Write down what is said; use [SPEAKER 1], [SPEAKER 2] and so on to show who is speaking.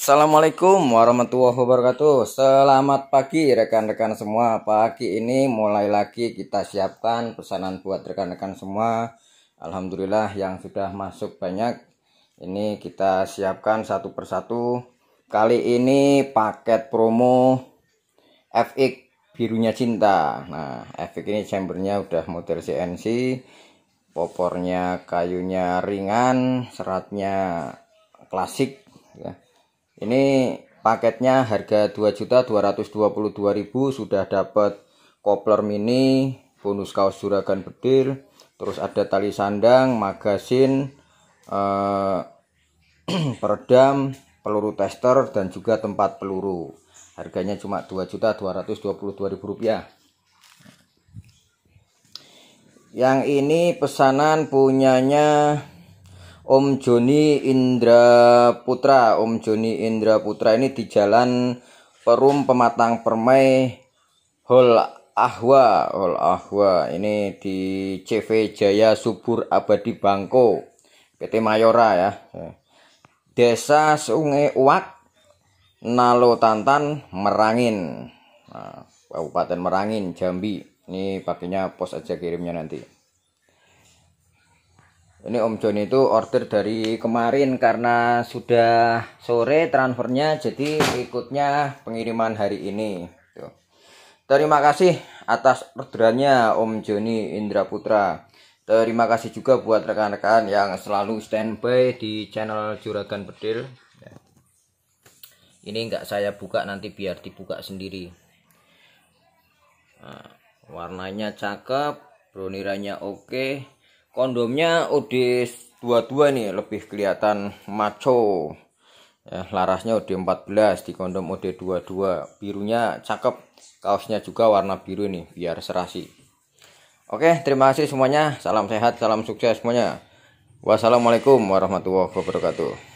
[SPEAKER 1] Assalamualaikum warahmatullahi wabarakatuh Selamat pagi rekan-rekan semua Pagi ini mulai lagi kita siapkan pesanan buat rekan-rekan semua Alhamdulillah yang sudah masuk banyak Ini kita siapkan satu persatu Kali ini paket promo FX birunya cinta Nah FX ini chambernya udah model CNC Popornya kayunya ringan Seratnya klasik ya ini paketnya harga 2.222.000 sudah dapat kopler mini, bonus kaos juragan bedil, terus ada tali sandang, magasin, eh, peredam, peluru tester dan juga tempat peluru. Harganya cuma 2.222.000 rupiah. Yang ini pesanan punyanya Om Joni Indra Putra. Om Joni Indra Putra ini di Jalan Perum Pematang Permai Hol Ahwa. Hol Ahwa ini di CV Jaya Subur Abadi Bangko. PT Mayora ya. Desa Sungai Uwak Nalo Tantan Merangin. Nah, Kabupaten Merangin Jambi. Ini pakainya pos aja kirimnya nanti. Ini Om John itu order dari kemarin karena sudah sore transfernya jadi ikutnya pengiriman hari ini. Tuh. Gitu. Terima kasih atas orderannya Om Joni Indra Putra. Terima kasih juga buat rekan-rekan yang selalu standby di channel Juragan Bedil. Ini enggak saya buka nanti biar dibuka sendiri. Nah, warnanya cakep, broniranya oke. Okay kondomnya OD 22 nih lebih kelihatan maco ya, larasnya OD 14 di kondom OD 22 birunya cakep kaosnya juga warna biru nih biar serasi oke terima kasih semuanya salam sehat salam sukses semuanya wassalamualaikum warahmatullahi wabarakatuh